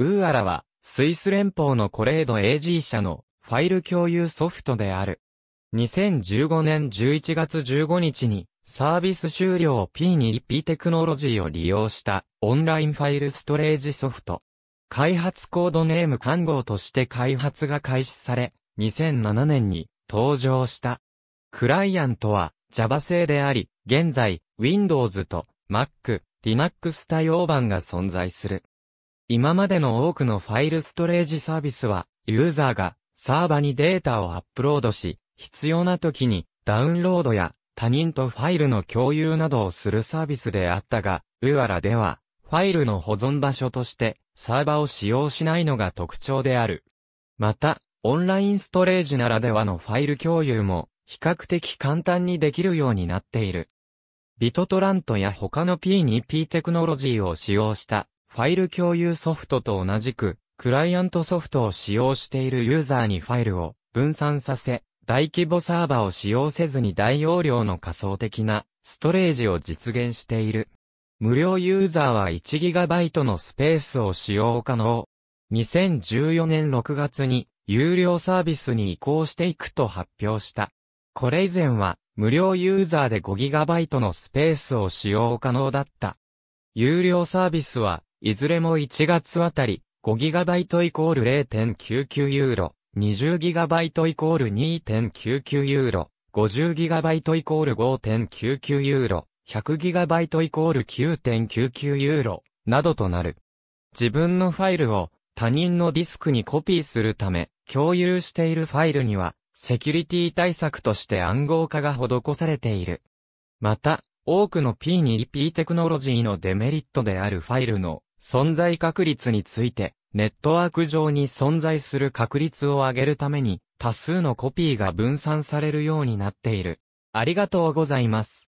ウーアラは、スイス連邦のコレード AG 社のファイル共有ソフトである。2015年11月15日に、サービス終了 P2P テクノロジーを利用したオンラインファイルストレージソフト。開発コードネーム看護として開発が開始され、2007年に登場した。クライアントは Java 製であり、現在 Windows と Mac、Linux 対応版が存在する。今までの多くのファイルストレージサービスは、ユーザーがサーバにデータをアップロードし、必要な時にダウンロードや他人とファイルの共有などをするサービスであったが、ウアラでは、ファイルの保存場所としてサーバを使用しないのが特徴である。また、オンラインストレージならではのファイル共有も比較的簡単にできるようになっている。ビトトラントや他の P2P テクノロジーを使用したファイル共有ソフトと同じく、クライアントソフトを使用しているユーザーにファイルを分散させ、大規模サーバを使用せずに大容量の仮想的なストレージを実現している。無料ユーザーは 1GB のスペースを使用可能。2014年6月に有料サービスに移行していくと発表した。これ以前は無料ユーザーで 5GB のスペースを使用可能だった。有料サービスはいずれも1月あたり 5GB イコール0.99ユーロ、20GB イコール2.99ユーロ、50GB イコール5.99ユーロ、100GB イコール9.99ユーロ、などとなる。自分のファイルを他人のディスクにコピーするため、共有しているファイルには、セキュリティ対策として暗号化が施されている。また、多くの P2P テクノロジーのデメリットであるファイルの存在確率について、ネットワーク上に存在する確率を上げるために、多数のコピーが分散されるようになっている。ありがとうございます。